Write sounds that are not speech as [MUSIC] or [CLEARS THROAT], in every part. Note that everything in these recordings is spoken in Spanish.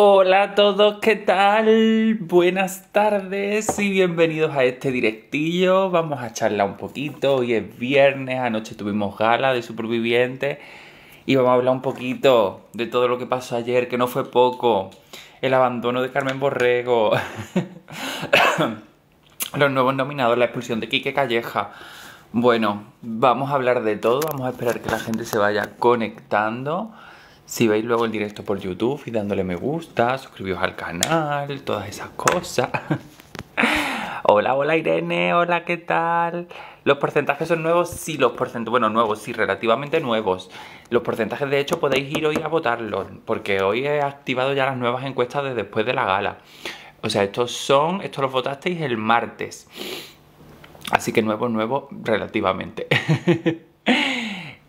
Hola a todos, ¿qué tal? Buenas tardes y bienvenidos a este directillo. Vamos a charlar un poquito. Hoy es viernes, anoche tuvimos gala de supervivientes y vamos a hablar un poquito de todo lo que pasó ayer, que no fue poco. El abandono de Carmen Borrego, [COUGHS] los nuevos nominados, la expulsión de Quique Calleja. Bueno, vamos a hablar de todo, vamos a esperar que la gente se vaya conectando. Si veis luego el directo por YouTube y dándole me gusta, suscribíos al canal, todas esas cosas. [LAUGHS] hola, hola Irene, hola, ¿qué tal? Los porcentajes son nuevos, sí, los porcentajes, bueno, nuevos, sí, relativamente nuevos. Los porcentajes, de hecho, podéis ir hoy a votarlos, porque hoy he activado ya las nuevas encuestas de después de la gala. O sea, estos son, estos los votasteis el martes. Así que nuevo, nuevo, relativamente. [LAUGHS]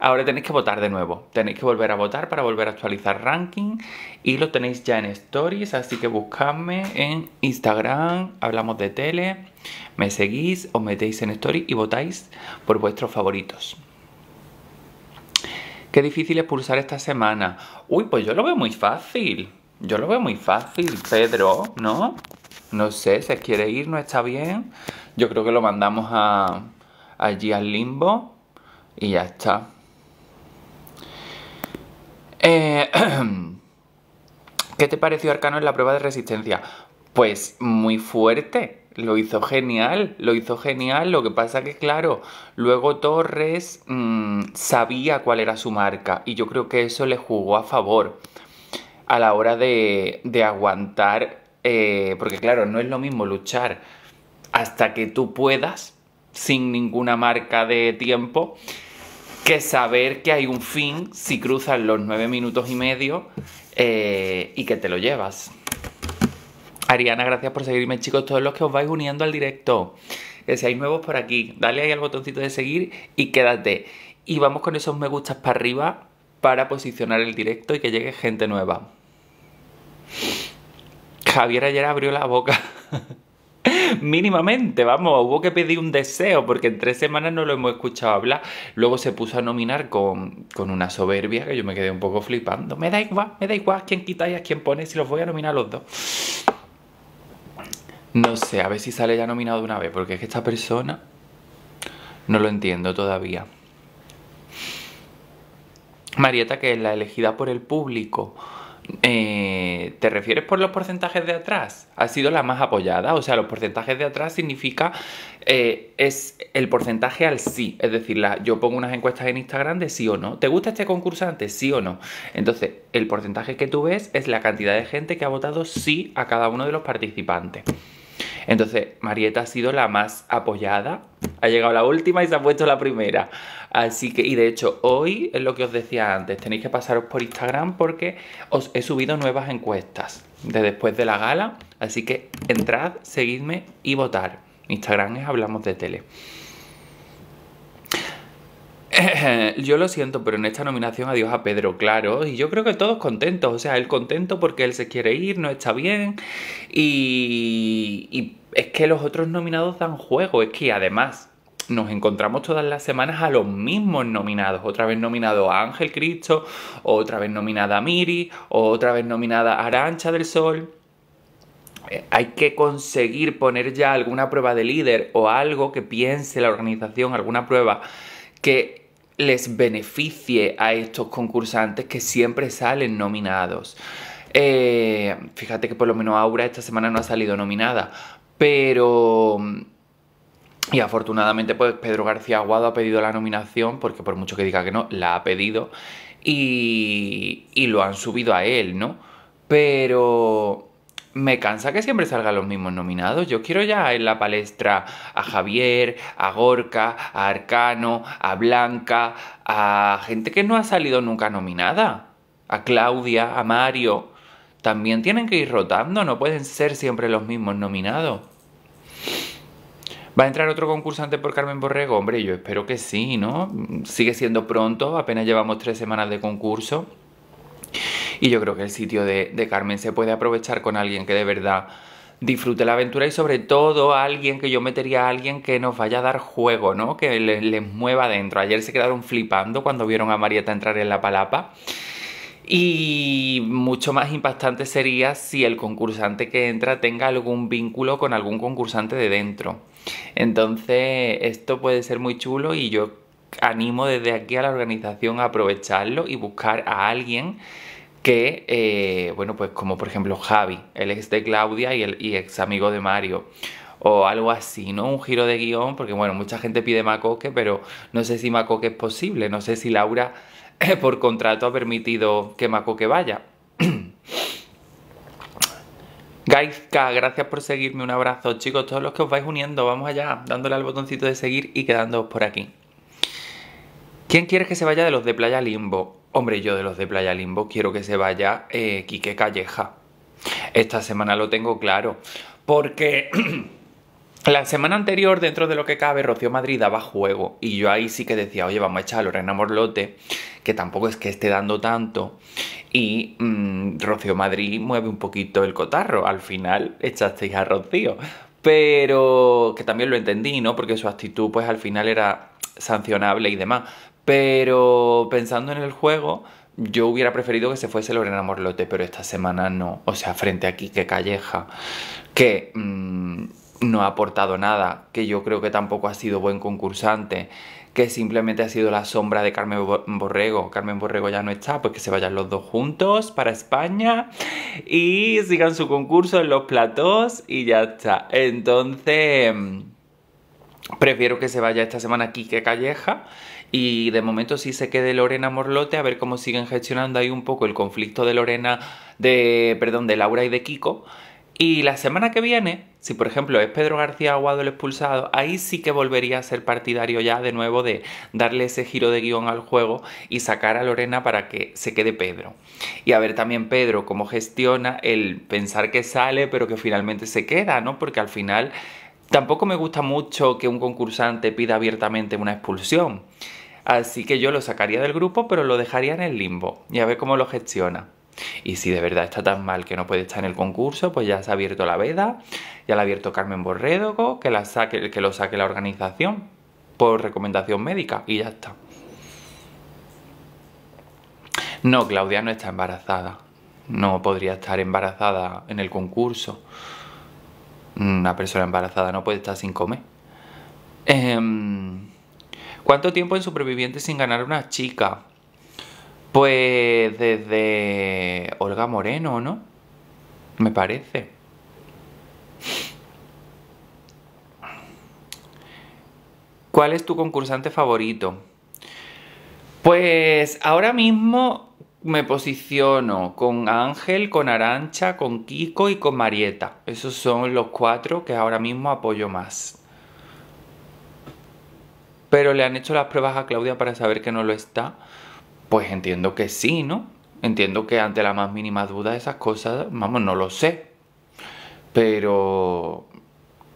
Ahora tenéis que votar de nuevo. Tenéis que volver a votar para volver a actualizar ranking. Y lo tenéis ya en stories, así que buscadme en Instagram, hablamos de tele, me seguís, os metéis en stories y votáis por vuestros favoritos. Qué difícil es pulsar esta semana. Uy, pues yo lo veo muy fácil. Yo lo veo muy fácil, Pedro, ¿no? No sé, se quiere ir, no está bien. Yo creo que lo mandamos allí al limbo y ya está. Eh, [CLEARS THROAT] ¿Qué te pareció Arcano en la prueba de resistencia? Pues muy fuerte, lo hizo genial, lo hizo genial, lo que pasa que claro, luego Torres mm, sabía cuál era su marca y yo creo que eso le jugó a favor a la hora de, aguantar, eh, porque claro, no es lo mismo luchar hasta que tú puedas, sin ninguna marca de tiempo, que saber que hay un fin si cruzas los nueve minutos y medio eh, y que te lo llevas. Ariana, gracias por seguirme, chicos, todos los que os vais uniendo al directo. Que seáis nuevos por aquí, dale ahí al botoncito de seguir y quédate. Y vamos con esos me gustas para arriba para posicionar el directo y que llegue gente nueva. Javier ayer abrió la boca. [LAUGHS] Mínimamente, vamos, hubo que pedir un deseo porque en tres semanas no lo hemos escuchado hablar. Luego se puso a nominar con, una soberbia que yo me quedé un poco flipando. Me da igual, me da igual quién quita y a quién pone, si los voy a nominar los dos. No sé, a ver si sale ya nominado una vez, porque es que esta persona no lo entiendo todavía. Marieta, que es la elegida por el público eh, ¿Te refieres por los porcentajes de atrás? Ha sido la más apoyada. O sea, los porcentajes de atrás significa eh, es el porcentaje al sí. Es decir, la, yo pongo unas encuestas en Instagram de sí o no. ¿Te gusta este concursante? Sí o no. Entonces, el porcentaje que tú ves es la cantidad de gente que ha votado sí a cada uno de los participantes. Entonces, Marieta ha sido la más apoyada. Ha llegado la última y se ha puesto la primera. Así que, y de hecho, hoy es lo que os decía antes, tenéis que pasaros por Instagram porque os he subido nuevas encuestas de después de la gala. Así que entrad, seguidme y votar. Instagram es Hablamos de Tele. [LAUGHS] Yo lo siento, pero en esta nominación adiós a Pedro, claro. Y yo creo que todos contentos. O sea, él contento porque él se quiere ir, no está bien. Y, y es que los otros nominados dan juego. Es que además, nos encontramos todas las semanas a los mismos nominados. Otra vez nominado Ángel Cristo, otra vez nominada Miri, otra vez nominada Arancha del Sol eh, hay que conseguir poner ya alguna prueba de líder o algo que piense la organización, alguna prueba que les beneficie a estos concursantes que siempre salen nominados. Eh, fíjate que por lo menos Aura esta semana no ha salido nominada, pero mm, y afortunadamente, pues Pedro García Aguado ha pedido la nominación, porque por mucho que diga que no, la ha pedido. Y, y lo han subido a él, ¿no? Pero me cansa que siempre salgan los mismos nominados. Yo quiero ya en la palestra a Javier, a Gorka, a Arcano, a Blanca, a gente que no ha salido nunca nominada. A Claudia, a Mario. También tienen que ir rotando, no pueden ser siempre los mismos nominados. ¿Va a entrar otro concursante por Carmen Borrego? Hombre, yo espero que sí, ¿no? Sigue siendo pronto, apenas llevamos tres semanas de concurso. Y yo creo que el sitio de, Carmen se puede aprovechar con alguien que de verdad disfrute la aventura y sobre todo alguien que yo metería a alguien que nos vaya a dar juego, ¿no? Que les, mueva adentro. Ayer se quedaron flipando cuando vieron a Marieta entrar en la palapa. Y mucho más impactante sería si el concursante que entra tenga algún vínculo con algún concursante de dentro. Entonces, esto puede ser muy chulo y yo animo desde aquí a la organización a aprovecharlo y buscar a alguien que, eh, bueno, pues como por ejemplo Javi, el ex de Claudia y, el, ex amigo de Mario o algo así, ¿no? Un giro de guión, porque bueno, mucha gente pide Macoque, pero no sé si Macoque es posible, no sé si Laura [CLEARS THROAT] por contrato ha permitido que Macoque vaya gracias por seguirme, un abrazo. Chicos, todos los que os vais uniendo, vamos allá, dándole al botoncito de seguir y quedándoos por aquí. ¿Quién quiere que se vaya de los de Playa Limbo? Hombre, yo de los de Playa Limbo quiero que se vaya eh, Quique Calleja. Esta semana lo tengo claro, porque... [CLEARS THROAT] La semana anterior, dentro de lo que cabe, Rocío Madrid daba juego y yo ahí sí que decía, oye, vamos a echar a Lorena Morlote, que tampoco es que esté dando tanto, y mm, Rocío Madrid mueve un poquito el cotarro, al final echasteis a Rocío, pero que también lo entendí, ¿no? Porque su actitud pues al final era sancionable y demás, pero pensando en el juego, yo hubiera preferido que se fuese Lorena Morlote, pero esta semana no. O sea, frente aquí, que calleja. Que mm, no ha aportado nada, que yo creo que tampoco ha sido buen concursante, que simplemente ha sido la sombra de Carmen Borrego. Carmen Borrego ya no está, pues que se vayan los dos juntos para España y sigan su concurso en los platós y ya está. Entonces, prefiero que se vaya esta semana Kike Calleja y de momento sí se quede Lorena Morlote a ver cómo siguen gestionando ahí un poco el conflicto de Lorena, de, perdón, de Laura y de Kiko y la semana que viene, si por ejemplo es Pedro García Aguado el expulsado, ahí sí que volvería a ser partidario ya de nuevo de darle ese giro de guión al juego y sacar a Lorena para que se quede Pedro. Y a ver también Pedro cómo gestiona el pensar que sale pero que finalmente se queda, ¿no? Porque al final tampoco me gusta mucho que un concursante pida abiertamente una expulsión. Así que yo lo sacaría del grupo pero lo dejaría en el limbo y a ver cómo lo gestiona. Y si de verdad está tan mal que no puede estar en el concurso, pues ya se ha abierto la veda, ya la ha abierto Carmen Borrédogo, que, la saque, que lo saque la organización por recomendación médica y ya está. No, Claudia no está embarazada. No podría estar embarazada en el concurso. Una persona embarazada no puede estar sin comer. Em, ¿Cuánto tiempo en superviviente sin ganar una chica? Pues desde Olga Moreno, ¿no? Me parece. ¿Cuál es tu concursante favorito? Pues ahora mismo me posiciono con Ángel, con Arancha, con Kiko y con Marieta. Esos son los cuatro que ahora mismo apoyo más. Pero le han hecho las pruebas a Claudia para saber que no lo está. Pues entiendo que sí, ¿no? Entiendo que ante la más mínima duda esas cosas, vamos, no lo sé. Pero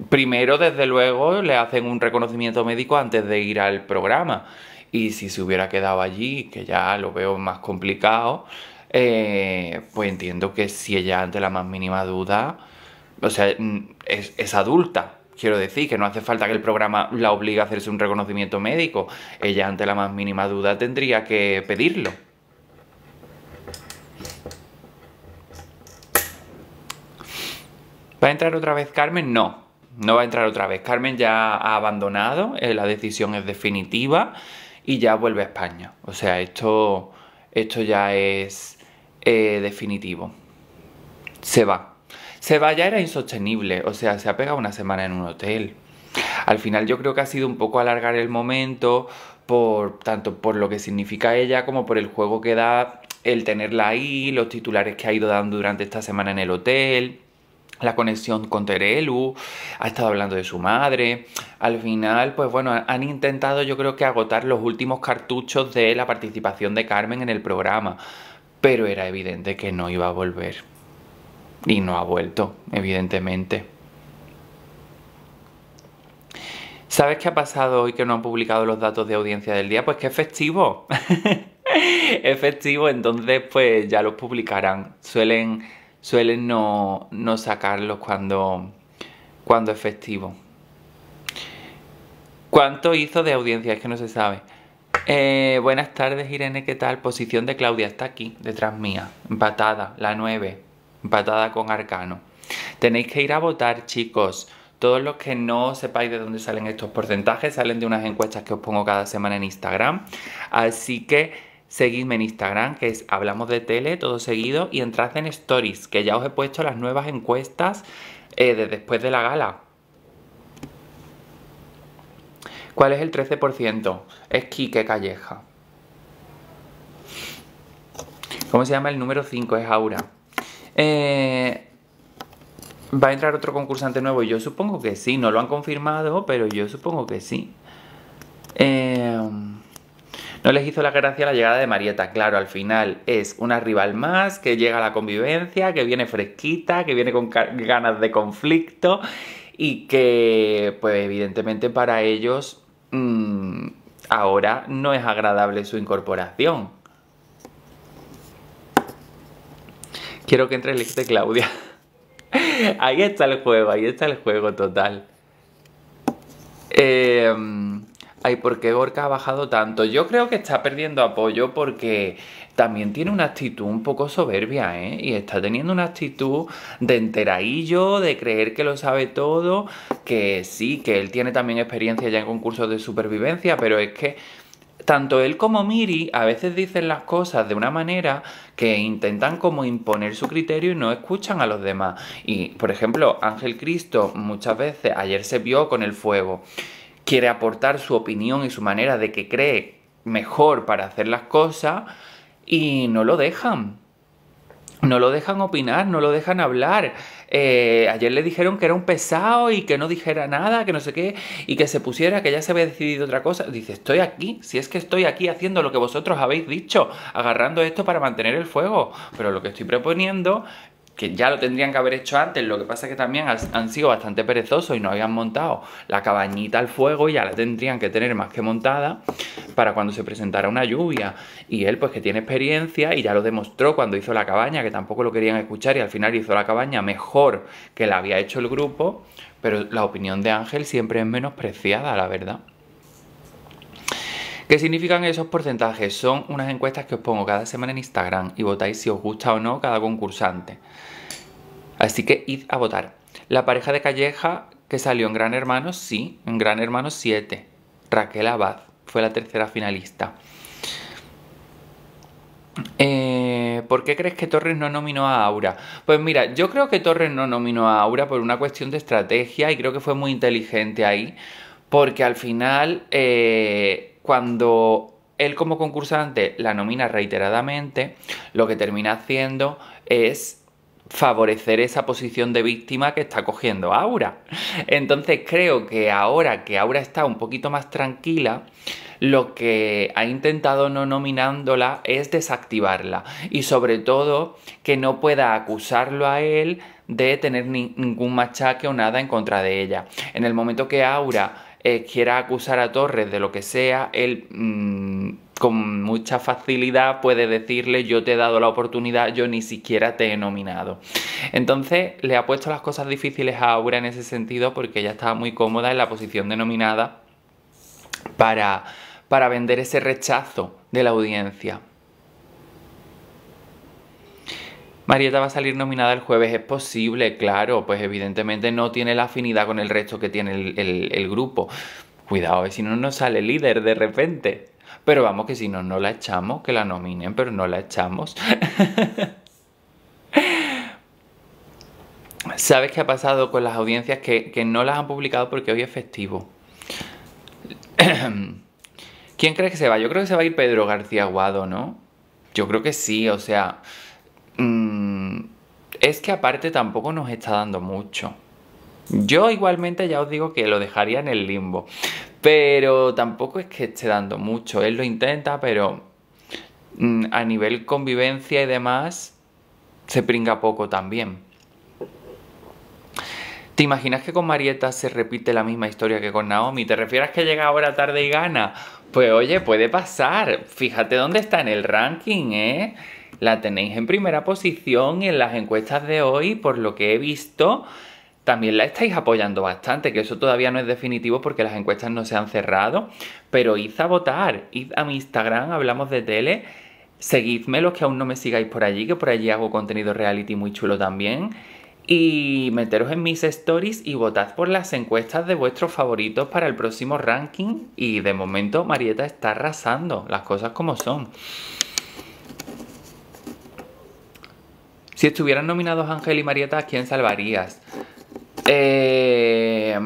primero, desde luego, le hacen un reconocimiento médico antes de ir al programa. Y si se hubiera quedado allí, que ya lo veo más complicado, eh, pues entiendo que si ella ante la más mínima duda, o sea, es adulta, Quiero decir que no hace falta que el programa la obligue a hacerse un reconocimiento médico. Ella ante la más mínima duda tendría que pedirlo. ¿Va a entrar otra vez Carmen? No, no va a entrar otra vez. Carmen ya ha abandonado, eh, la decisión es definitiva y ya vuelve a España. O sea, esto, esto ya es eh, definitivo. Se va vaya era insostenible, o sea, se ha pegado una semana en un hotel. Al final yo creo que ha sido un poco alargar el momento, por, tanto por lo que significa ella como por el juego que da el tenerla ahí, los titulares que ha ido dando durante esta semana en el hotel la conexión con Terelu, ha estado hablando de su madre. Al final, pues bueno, han intentado yo creo que agotar los últimos cartuchos de la participación de Carmen en el programa, pero era evidente que no iba a volver y no ha vuelto, evidentemente. ¿Sabes qué ha pasado hoy que no han publicado los datos de audiencia del día? Pues que es festivo. [LAUGHS] festivo, entonces pues ya los publicarán. Suelen, suelen no, no sacarlos cuando, cuando es festivo. ¿Cuánto hizo de audiencia? Es que no se sabe. Eh, buenas tardes, Irene, ¿qué tal? Posición de Claudia está aquí, detrás mía, empatada, la 9. Empatada con Arcano. Tenéis que ir a votar, chicos. Todos los que no sepáis de dónde salen estos porcentajes, salen de unas encuestas que os pongo cada semana en Instagram. Así que seguidme en Instagram, que es Hablamos de Tele, todo seguido, y entrad en Stories, que ya os he puesto las nuevas encuestas eh, de después de la gala. ¿Cuál es el 13%? Es Quique Calleja. ¿Cómo se llama el número 5? Es Aura. Eh, ¿Va a entrar otro concursante nuevo? Yo supongo que sí, no lo han confirmado, pero yo supongo que sí. Eh, no les hizo la gracia la llegada de Marieta, claro, al final es una rival más que llega a la convivencia, que viene fresquita, que viene con ganas de conflicto y que, pues evidentemente para ellos mm, ahora no es agradable su incorporación. Quiero que entre el ex de Claudia. ahí está el juego, ahí está el juego total. Em, ay, ¿por qué Gorka ha bajado tanto? Yo creo que está perdiendo apoyo porque también tiene una actitud un poco soberbia, ¿eh? Y está teniendo una actitud de enteradillo, de creer que lo sabe todo, que sí, que él tiene también experiencia ya en concursos de supervivencia, pero es que tanto él como Miri a veces dicen las cosas de una manera que intentan como imponer su criterio y no escuchan a los demás. Y, por ejemplo, Ángel Cristo muchas veces, ayer se vio con el fuego, quiere aportar su opinión y su manera de que cree mejor para hacer las cosas y no lo dejan no lo dejan opinar, no lo dejan hablar. Eh, ayer le dijeron que era un pesado y que no dijera nada, que no sé qué, y que se pusiera, que ya se había decidido otra cosa. Dice, estoy aquí, si es que estoy aquí haciendo lo que vosotros habéis dicho, agarrando esto para mantener el fuego. Pero lo que estoy proponiendo que ya lo tendrían que haber hecho antes, lo que pasa es que también han sido bastante perezosos y no habían montado la cabañita al fuego y ya la tendrían que tener más que montada para cuando se presentara una lluvia. Y él pues que tiene experiencia y ya lo demostró cuando hizo la cabaña, que tampoco lo querían escuchar y al final hizo la cabaña mejor que la había hecho el grupo, pero la opinión de Ángel siempre es menospreciada, la verdad. ¿Qué significan esos porcentajes? Son unas encuestas que os pongo cada semana en Instagram y votáis si os gusta o no cada concursante. Así que id a votar. La pareja de Calleja que salió en Gran Hermano, sí, en Gran Hermano 7. Raquel Abad fue la tercera finalista. Eh, ¿Por qué crees que Torres no nominó a Aura? Pues mira, yo creo que Torres no nominó a Aura por una cuestión de estrategia y creo que fue muy inteligente ahí, porque al final eh, cuando él como concursante la nomina reiteradamente, lo que termina haciendo es favorecer esa posición de víctima que está cogiendo Aura. Entonces creo que ahora que Aura está un poquito más tranquila, lo que ha intentado no nominándola es desactivarla y sobre todo que no pueda acusarlo a él de tener ningún machaque o nada en contra de ella. En el momento que Aura eh, quiera acusar a Torres de lo que sea, él mm, con mucha facilidad puede decirle yo te he dado la oportunidad, yo ni siquiera te he nominado. Entonces le ha puesto las cosas difíciles a Aura en ese sentido porque ella estaba muy cómoda en la posición denominada para vender ese rechazo de la audiencia. Marieta va a salir nominada el jueves, es posible, claro, pues evidentemente no tiene la afinidad con el resto que tiene el, grupo. Cuidado, si no nos sale líder de repente. Pero vamos, que si no, no la echamos, que la nominen, pero no la echamos. [LAUGHS] ¿Sabes qué ha pasado con las audiencias que, que no las han publicado porque hoy es festivo? [CLEARS THROAT] ¿Quién crees que se va? Yo creo que se va a ir Pedro García Guado, ¿no? Yo creo que sí, o sea, Mm, es que aparte tampoco nos está dando mucho. Yo igualmente ya os digo que lo dejaría en el limbo, pero tampoco es que esté dando mucho. Él lo intenta, pero mm, a nivel convivencia y demás, se pringa poco también. ¿Te imaginas que con Marieta se repite la misma historia que con Naomi? ¿Te refieres que llega ahora tarde y gana? Pues oye, puede pasar. Fíjate dónde está en el ranking, ¿eh? la tenéis en primera posición en las encuestas de hoy, por lo que he visto. También la estáis apoyando bastante, que eso todavía no es definitivo porque las encuestas no se han cerrado. Pero id a votar, id a mi Instagram, hablamos de tele. Seguidme los que aún no me sigáis por allí, que por allí hago contenido reality muy chulo también. Y meteros en mis stories y votad por las encuestas de vuestros favoritos para el próximo ranking. Y de momento Marieta está arrasando, las cosas como son. Si estuvieran nominados Ángel y Marieta, quién salvarías? Eh,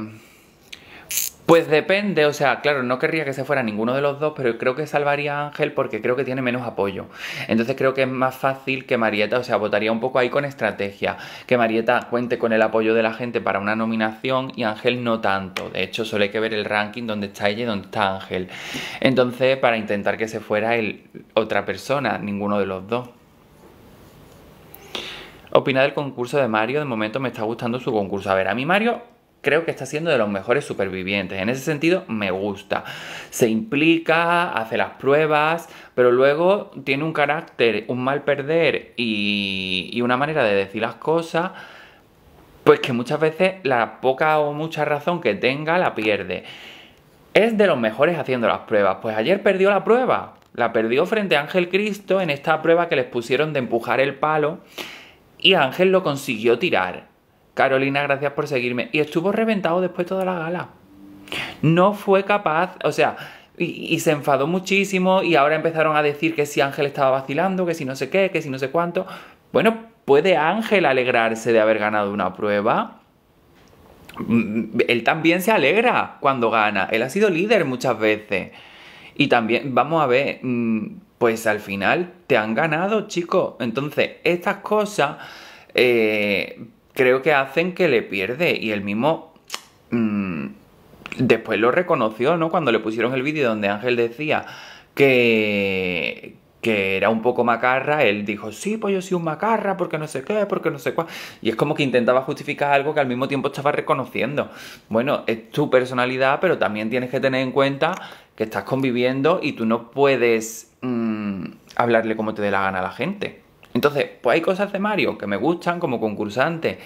pues depende, o sea, claro, no querría que se fuera ninguno de los dos, pero creo que salvaría a Ángel porque creo que tiene menos apoyo. Entonces creo que es más fácil que Marieta, o sea, votaría un poco ahí con estrategia, que Marieta cuente con el apoyo de la gente para una nominación y Ángel no tanto. De hecho, solo hay que ver el ranking donde está ella y donde está Ángel. Entonces, para intentar que se fuera otra persona, ninguno de los dos opinar del concurso de Mario. De momento me está gustando su concurso. A ver, a mí Mario creo que está siendo de los mejores supervivientes. En ese sentido, me gusta. Se implica, hace las pruebas, pero luego tiene un carácter, un mal perder y, y una manera de decir las cosas. Pues que muchas veces la poca o mucha razón que tenga la pierde. Es de los mejores haciendo las pruebas. Pues ayer perdió la prueba. La perdió frente a Ángel Cristo en esta prueba que les pusieron de empujar el palo y Ángel lo consiguió tirar. Carolina, gracias por seguirme. Y estuvo reventado después toda la gala. No fue capaz, o sea, y, y, se enfadó muchísimo y ahora empezaron a decir que si Ángel estaba vacilando, que si no sé qué, que si no sé cuánto. Bueno, ¿puede Ángel alegrarse de haber ganado una prueba? Mm, él también se alegra cuando gana. Él ha sido líder muchas veces. Y también, vamos a ver, mm, pues al final te han ganado, chicos. Entonces, estas cosas eh, creo que hacen que le pierde. Y el mismo mm, después lo reconoció, ¿no? Cuando le pusieron el vídeo donde Ángel decía que, que era un poco macarra, él dijo, sí, pues yo soy un macarra, porque no sé qué, porque no sé cuál. Y es como que intentaba justificar algo que al mismo tiempo estaba reconociendo. Bueno, es tu personalidad, pero también tienes que tener en cuenta que estás conviviendo y tú no puedes Mm, hablarle como te dé la gana a la gente. Entonces, pues hay cosas de Mario que me gustan como concursante.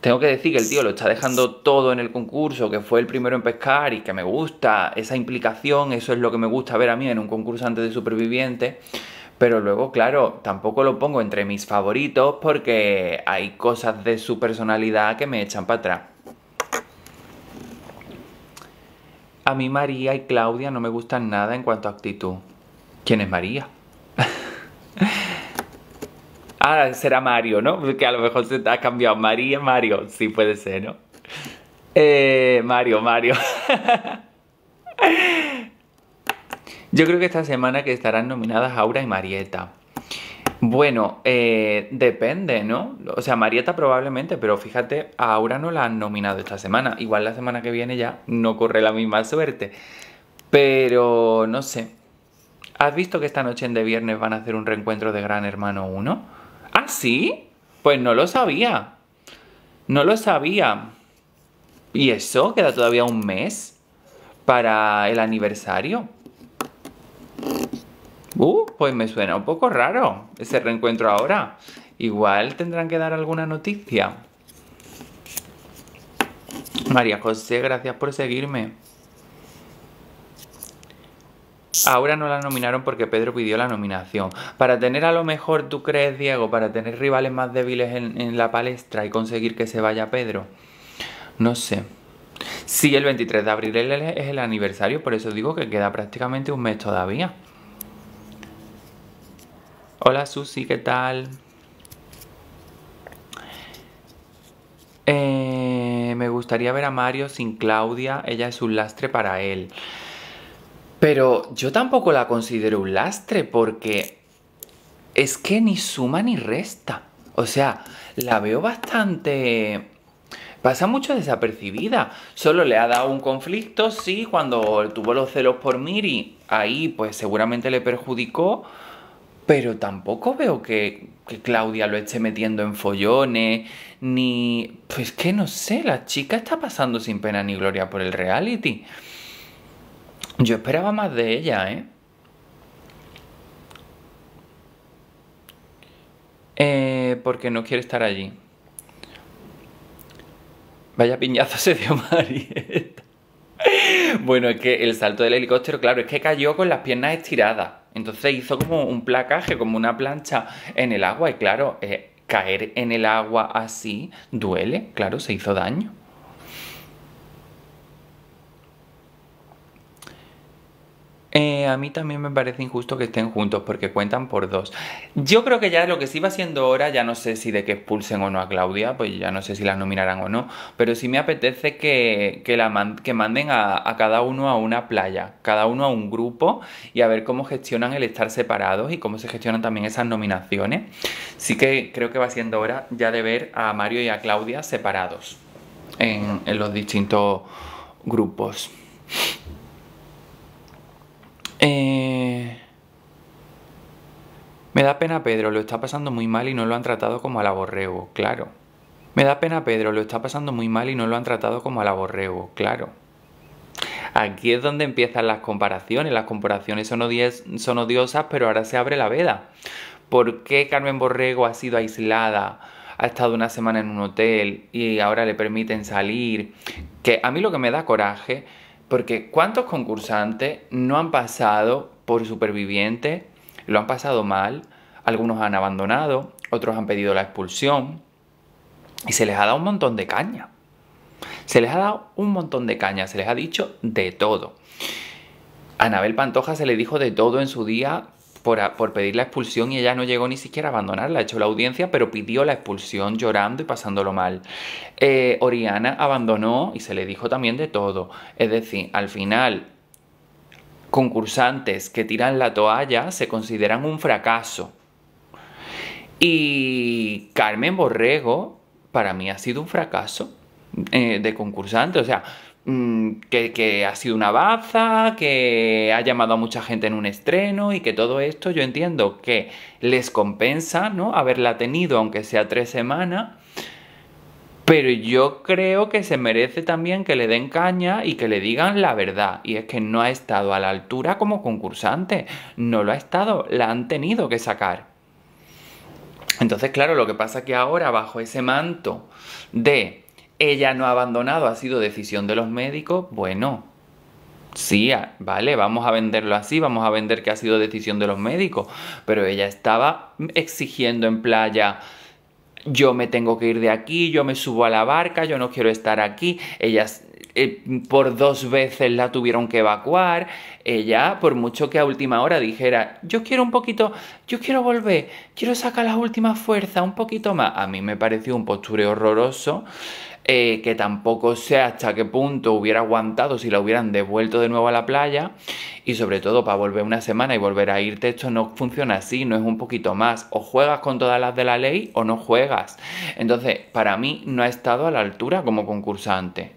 Tengo que decir que el tío lo está dejando todo en el concurso, que fue el primero en pescar y que me gusta esa implicación, eso es lo que me gusta ver a mí en un concursante de superviviente. Pero luego, claro, tampoco lo pongo entre mis favoritos porque hay cosas de su personalidad que me echan para atrás. A mí María y Claudia no me gustan nada en cuanto a actitud. ¿Quién es María? [LAUGHS] ah, será Mario, ¿no? Porque a lo mejor se ha cambiado. María, Mario. Sí, puede ser, ¿no? Eh, Mario, Mario. [LAUGHS] Yo creo que esta semana que estarán nominadas Aura y Marieta. Bueno, eh, depende, ¿no? O sea, Marieta probablemente, pero fíjate, a Aura no la han nominado esta semana. Igual la semana que viene ya no corre la misma suerte. Pero no sé, ¿Has visto que esta noche en de viernes van a hacer un reencuentro de Gran Hermano 1? ¿Ah, sí? Pues no lo sabía. No lo sabía. ¿Y eso? ¿Queda todavía un mes para el aniversario? Uh, pues me suena un poco raro ese reencuentro ahora. Igual tendrán que dar alguna noticia. María José, gracias por seguirme. Ahora no la nominaron porque Pedro pidió la nominación. Para tener a lo mejor, ¿tú crees, Diego, para tener rivales más débiles en, la palestra y conseguir que se vaya Pedro? No sé. Sí, el 23 de abril es el aniversario, por eso digo que queda prácticamente un mes todavía. Hola Susi, ¿qué tal? Eh, me gustaría ver a Mario sin Claudia, ella es un lastre para él. Pero yo tampoco la considero un lastre porque es que ni suma ni resta. O sea, la veo bastante... Pasa mucho desapercibida. Solo le ha dado un conflicto, sí, cuando tuvo los celos por Miri. Ahí pues seguramente le perjudicó. Pero tampoco veo que, que Claudia lo esté metiendo en follones, ni... Pues que no sé, la chica está pasando sin pena ni gloria por el reality. Yo esperaba más de ella, ¿eh? ¿eh? porque no quiere estar allí. Vaya piñazo se dio [LAUGHS] Marieta. Bueno, es que el salto del helicóptero, claro, es que cayó con las piernas estiradas. Entonces hizo como un placaje, como una plancha en el agua. Y claro, eh, caer en el agua así duele, claro, se hizo daño. Eh, a mí también me parece injusto que estén juntos porque cuentan por dos. Yo creo que ya lo que sí va siendo hora, ya no sé si de que expulsen o no a Claudia, pues ya no sé si las nominarán o no, pero sí me apetece que, manden a, cada uno a una playa, cada uno a un grupo y a ver cómo gestionan el estar separados y cómo se gestionan también esas nominaciones. Sí que creo que va siendo hora ya de ver a Mario y a Claudia separados en los distintos grupos. Eh, me da pena Pedro, lo está pasando muy mal y no lo han tratado como a la Borrego, claro. Me da pena Pedro, lo está pasando muy mal y no lo han tratado como a la Borrego, claro. Aquí es donde empiezan las comparaciones. Las comparaciones son, son odiosas, pero ahora se abre la veda. ¿Por qué Carmen Borrego ha sido aislada? ha estado una semana en un hotel y ahora le permiten salir. Que a mí lo que me da coraje porque ¿cuántos concursantes no han pasado por superviviente? Lo han pasado mal, algunos han abandonado, otros han pedido la expulsión y se les ha dado un montón de caña. Se les ha dado un montón de caña, se les ha dicho de todo. A Anabel Pantoja se le dijo de todo en su día por, pedir la expulsión y ella no llegó ni siquiera a abandonarla. Ha hecho la audiencia, pero pidió la expulsión llorando y pasándolo mal. Eh, Oriana abandonó y se le dijo también de todo. Es decir, al final, concursantes que tiran la toalla se consideran un fracaso. Y Carmen Borrego, para mí, ha sido un fracaso eh, de concursante. O sea, Mm, que, ha sido una baza, que ha llamado a mucha gente en un estreno y que todo esto yo entiendo que les compensa, ¿no? Haberla tenido, aunque sea tres semanas. Pero yo creo que se merece también que le den caña y que le digan la verdad. Y es que no ha estado a la altura como concursante. No lo ha estado, la han tenido que sacar. Entonces, claro, lo que pasa es que ahora bajo ese manto de ella no ha abandonado, ha sido decisión de los médicos, bueno, sí, ah, vale, vamos a venderlo así, vamos a vender que ha sido decisión de los médicos, pero ella estaba exigiendo en playa, yo me tengo que ir de aquí, yo me subo a la barca, yo no quiero estar aquí, ellas eh, por dos veces la tuvieron que evacuar, ella por mucho que a última hora dijera, yo quiero un poquito, yo quiero volver, quiero sacar las últimas fuerzas, un poquito más, a mí me pareció un posture horroroso, eh, que tampoco sé hasta qué punto hubiera aguantado si la hubieran devuelto de nuevo a la playa y sobre todo para volver una semana y volver a irte, esto no funciona así, no es un poquito más, o juegas con todas las de la ley o no juegas. Entonces, para mí no ha estado a la altura como concursante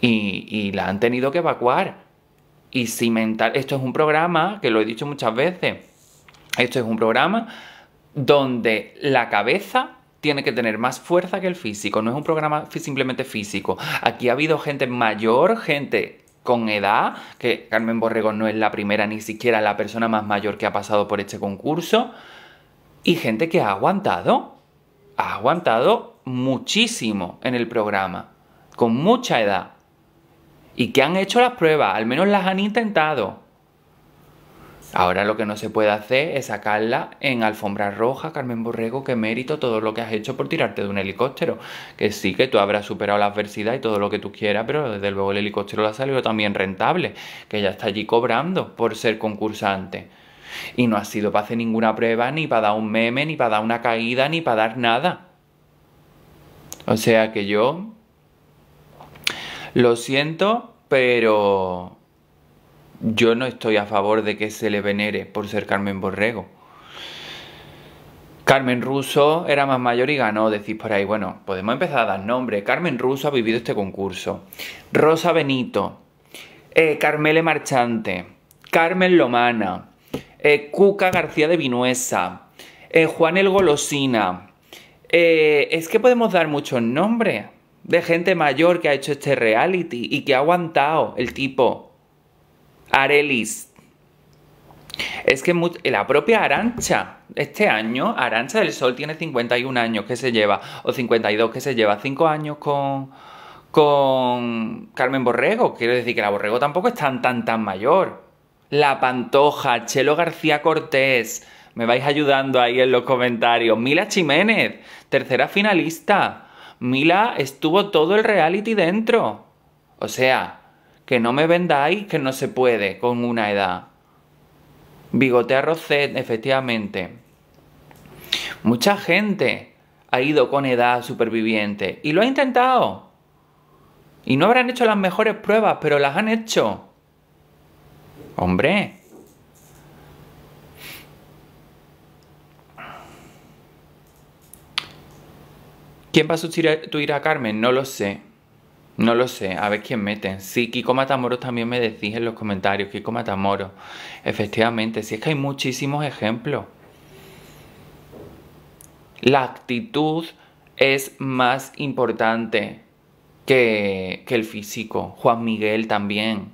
y, y la han tenido que evacuar. Y si mental, esto es un programa, que lo he dicho muchas veces, esto es un programa donde la cabeza tiene que tener más fuerza que el físico, no es un programa simplemente físico. Aquí ha habido gente mayor, gente con edad, que Carmen Borrego no es la primera ni siquiera la persona más mayor que ha pasado por este concurso, y gente que ha aguantado, ha aguantado muchísimo en el programa, con mucha edad, y que han hecho las pruebas, al menos las han intentado. Ahora lo que no se puede hacer es sacarla en alfombra roja, Carmen Borrego, que mérito, todo lo que has hecho por tirarte de un helicóptero. Que sí, que tú habrás superado la adversidad y todo lo que tú quieras, pero desde luego el helicóptero le ha salido también rentable, que ya está allí cobrando por ser concursante. Y no ha sido para hacer ninguna prueba, ni para dar un meme, ni para dar una caída, ni para dar nada. O sea que yo lo siento, pero yo no estoy a favor de que se le venere por ser Carmen Borrego. Carmen Russo era más mayor y ganó, decís por ahí. Bueno, podemos empezar a dar nombre. Carmen Russo ha vivido este concurso. Rosa Benito. Eh, Carmele Marchante. Carmen Lomana. Eh, Cuca García de Vinuesa. Eh, Juan el Golosina. Eh, es que podemos dar muchos nombres de gente mayor que ha hecho este reality y que ha aguantado el tipo Arelis. Es que la propia Arancha, este año, Arancha del Sol tiene 51 años que se lleva, o 52 que se lleva, 5 años con, con Carmen Borrego. Quiero decir que la Borrego tampoco es tan, tan, tan mayor. La Pantoja, Chelo García Cortés, me vais ayudando ahí en los comentarios. Mila Jiménez, tercera finalista. Mila estuvo todo el reality dentro. O sea, que no me vendáis que no se puede con una edad. Bigotea Roset, efectivamente. Mucha gente ha ido con edad superviviente y lo ha intentado. Y no habrán hecho las mejores pruebas, pero las han hecho. Hombre. ¿Quién va a sustituir a Carmen? No lo sé. No lo sé, a ver quién meten. Sí, Kiko Matamoros también me decís en los comentarios, Kiko Matamoros. Efectivamente, si es que hay muchísimos ejemplos. La actitud es más importante que, que el físico. Juan Miguel también.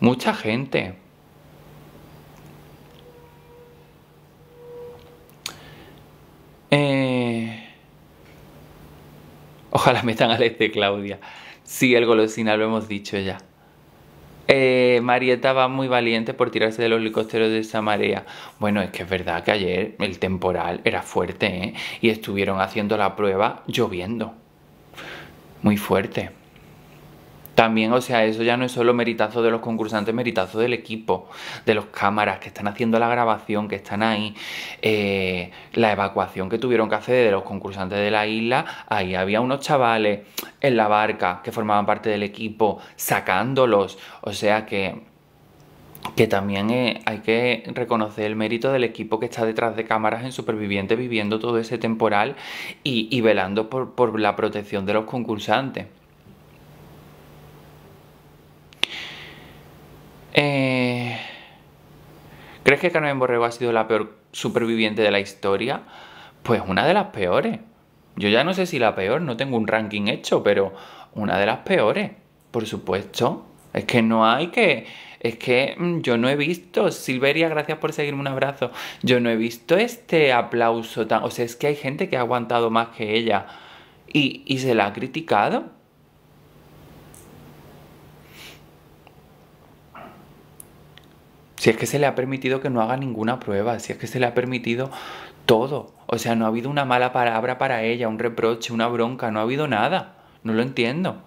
Mucha gente. Eh... Ojalá metan al de este, Claudia. Sí, el golosina lo hemos dicho ya. Eh, Marieta va muy valiente por tirarse de los helicópteros de esa marea. Bueno, es que es verdad que ayer el temporal era fuerte, ¿eh? Y estuvieron haciendo la prueba lloviendo. Muy fuerte. También, o sea, eso ya no es solo meritazo de los concursantes, meritazo del equipo, de los cámaras que están haciendo la grabación, que están ahí, eh, la evacuación que tuvieron que hacer de los concursantes de la isla, ahí había unos chavales en la barca que formaban parte del equipo, sacándolos, o sea que que también eh, hay que reconocer el mérito del equipo que está detrás de cámaras en superviviente viviendo todo ese temporal y, velando por la protección de los concursantes. Eh, ¿Crees que Carmen Borrego ha sido la peor superviviente de la historia? Pues una de las peores. Yo ya no sé si la peor, no tengo un ranking hecho, pero una de las peores, por supuesto. Es que no hay que... Es que mm, yo no he visto, Silveria, gracias por seguirme un abrazo. Yo no he visto este aplauso tan... O sea, es que hay gente que ha aguantado más que ella y, y se la ha criticado. Si es que se le ha permitido que no haga ninguna prueba, si es que se le ha permitido todo. O sea, no ha habido una mala palabra para ella, un reproche, una bronca, no ha habido nada. No lo entiendo.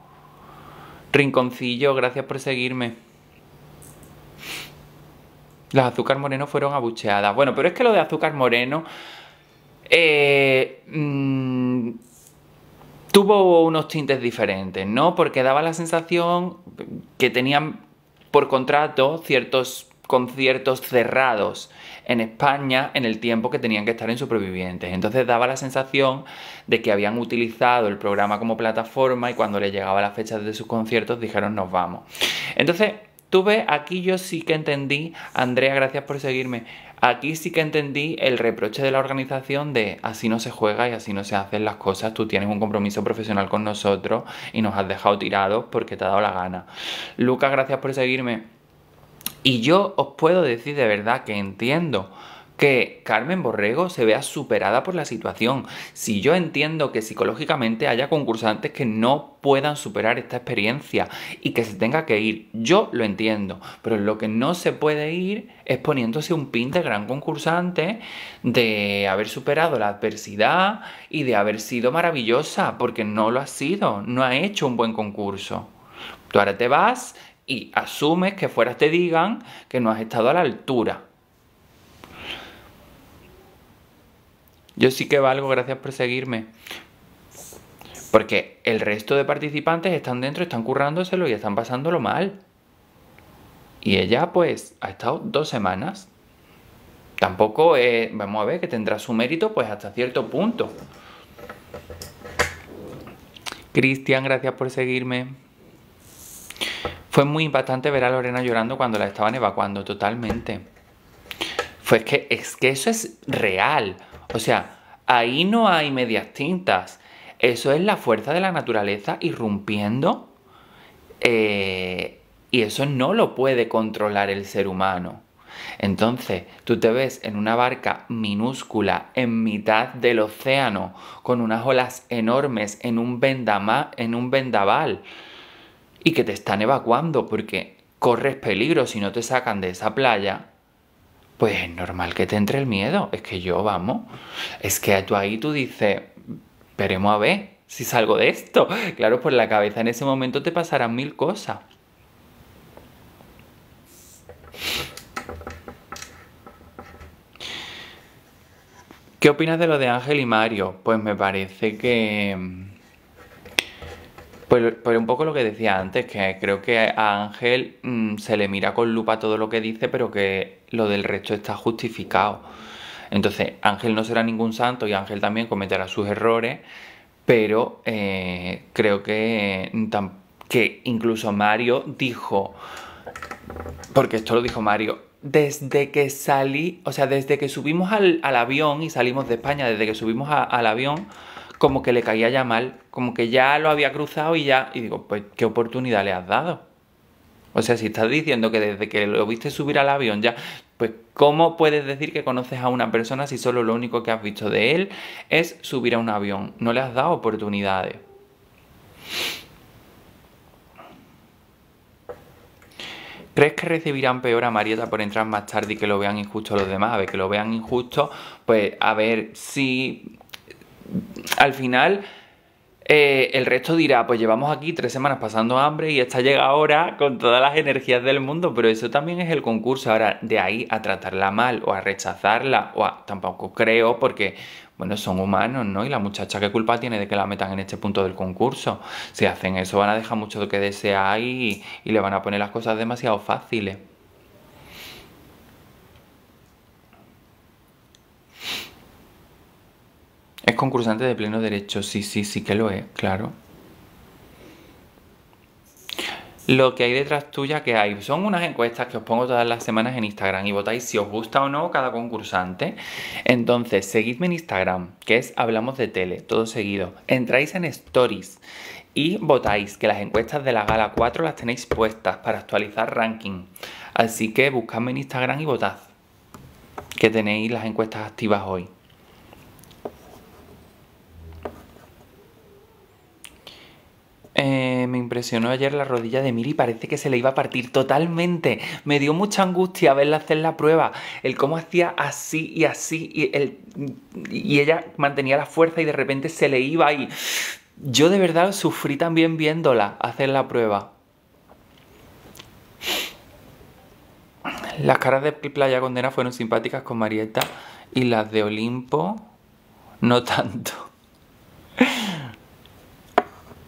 Rinconcillo, gracias por seguirme. Las azúcar moreno fueron abucheadas. Bueno, pero es que lo de azúcar moreno... Eh, mm, tuvo unos tintes diferentes, ¿no? Porque daba la sensación que tenían por contrato ciertos conciertos cerrados en España en el tiempo que tenían que estar en supervivientes. Entonces daba la sensación de que habían utilizado el programa como plataforma y cuando le llegaba la fecha de sus conciertos dijeron nos vamos. Entonces, tú ves, aquí yo sí que entendí, Andrea, gracias por seguirme, aquí sí que entendí el reproche de la organización de así no se juega y así no se hacen las cosas, tú tienes un compromiso profesional con nosotros y nos has dejado tirados porque te ha dado la gana. Lucas, gracias por seguirme. Y yo os puedo decir de verdad que entiendo que Carmen Borrego se vea superada por la situación. Si yo entiendo que psicológicamente haya concursantes que no puedan superar esta experiencia y que se tenga que ir, yo lo entiendo, pero lo que no se puede ir es poniéndose un pin de gran concursante de haber superado la adversidad y de haber sido maravillosa, porque no lo ha sido, no ha hecho un buen concurso. Tú ahora te vas y asumes que fuera te digan que no has estado a la altura. Yo sí que valgo, gracias por seguirme. Porque el resto de participantes están dentro, están currándoselo y están pasándolo mal. Y ella pues ha estado dos semanas. Tampoco, eh, vamos a ver, que tendrá su mérito pues hasta cierto punto. Cristian, gracias por seguirme. Fue muy impactante ver a Lorena llorando cuando la estaban evacuando, totalmente. Fue que, es que eso es real. O sea, ahí no hay medias tintas. Eso es la fuerza de la naturaleza irrumpiendo. Eh, y eso no lo puede controlar el ser humano. Entonces, tú te ves en una barca minúscula en mitad del océano, con unas olas enormes, en un, vendama, en un vendaval y que te están evacuando porque corres peligro si no te sacan de esa playa, pues es normal que te entre el miedo. Es que yo, vamos, es que tú ahí tú dices, veremos a ver si salgo de esto. [LAUGHS] Claro, por la cabeza en ese momento te pasarán mil cosas. ¿Qué opinas de lo de Ángel y Mario? Pues me parece que pues, pues, un poco lo que decía antes, que creo que a Ángel mm, se le mira con lupa todo lo que dice, pero que lo del resto está justificado. Entonces, Ángel no será ningún santo y Ángel también cometerá sus errores, pero eh, creo que, mm, que incluso Mario dijo, porque esto lo dijo Mario, desde que salí, o sea, desde que subimos al, avión y salimos de España, desde que subimos al avión, como que le caía ya mal, como que ya lo había cruzado y ya, y digo, pues, ¿qué oportunidad le has dado? O sea, si estás diciendo que desde que lo viste subir al avión ya, pues ¿cómo puedes decir que conoces a una persona si solo lo único que has visto de él es subir a un avión? No le has dado oportunidades. ¿Crees que recibirán peor a Marieta por entrar más tarde y que lo vean injusto a los demás? A ver, que lo vean injusto, pues a ver, si al final eh, el resto dirá, pues llevamos aquí tres semanas pasando hambre y esta llega ahora con todas las energías del mundo, pero eso también es el concurso. Ahora, de ahí a tratarla mal o a rechazarla, o a, tampoco creo, porque, bueno, son humanos, ¿no? Y la muchacha, ¿qué culpa tiene de que la metan en este punto del concurso? Si hacen eso, van a dejar mucho lo que desea y le van a poner las cosas demasiado fáciles. Es concursante de pleno derecho, sí, sí, sí que lo es, claro. Lo que hay detrás tuya que hay son unas encuestas que os pongo todas las semanas en Instagram y votáis si os gusta o no cada concursante. Entonces, seguidme en Instagram, que es Hablamos de Tele, todo seguido. Entráis en Stories y votáis, que las encuestas de la Gala 4 las tenéis puestas para actualizar ranking. Así que buscadme en Instagram y votad, que tenéis las encuestas activas hoy. Eh, me impresionó ayer la rodilla de Miri, parece que se le iba a partir totalmente. Me dio mucha angustia verla hacer la prueba, el cómo hacía así y así, y, y ella mantenía la fuerza y de repente se le iba y... Yo de verdad sufrí también viéndola hacer la prueba. Las caras de Playa Condena fueron simpáticas con Marieta y las de Olimpo no tanto.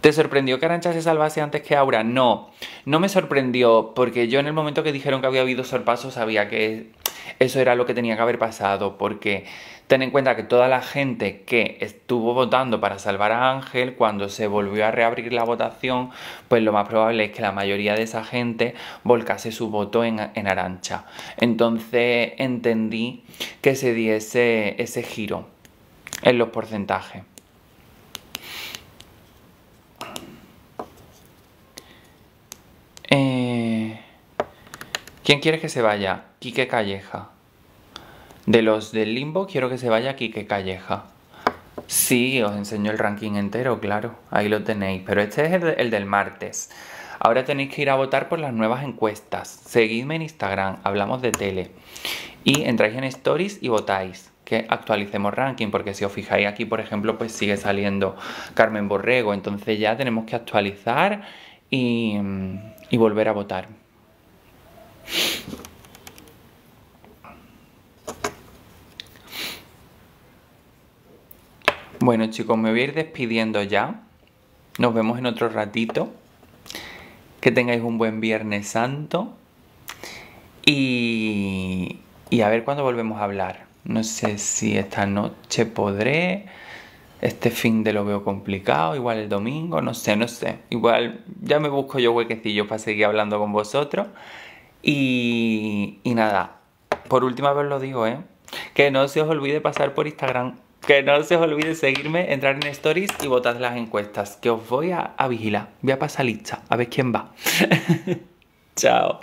¿Te sorprendió que Arancha se salvase antes que Aura? No, no me sorprendió porque yo en el momento que dijeron que había habido sorpaso sabía que eso era lo que tenía que haber pasado porque ten en cuenta que toda la gente que estuvo votando para salvar a Ángel cuando se volvió a reabrir la votación pues lo más probable es que la mayoría de esa gente volcase su voto en, en Arancha. Entonces entendí que se diese ese giro en los porcentajes. Eh, ¿Quién quiere que se vaya? Quique Calleja. De los del limbo quiero que se vaya Quique Calleja. Sí, os enseño el ranking entero, claro. Ahí lo tenéis. Pero este es el del martes. Ahora tenéis que ir a votar por las nuevas encuestas. Seguidme en Instagram, hablamos de tele. Y entráis en Stories y votáis. Que actualicemos ranking, porque si os fijáis aquí, por ejemplo, pues sigue saliendo Carmen Borrego. Entonces ya tenemos que actualizar y... Mm, y volver a votar. Bueno chicos, me voy a ir despidiendo ya. Nos vemos en otro ratito. Que tengáis un buen Viernes Santo. Y, a ver cuándo volvemos a hablar. No sé si esta noche podré. Este fin de lo veo complicado, igual el domingo, no sé, no sé. Igual ya me busco yo huequecillos para seguir hablando con vosotros. Y, nada, por última vez lo digo, ¿eh? Que no se os olvide pasar por Instagram que no se os olvide seguirme, entrar en Stories y votar las encuestas, que os voy a vigilar. Voy a pasar lista, a ver quién va. [LAUGHS] Chao.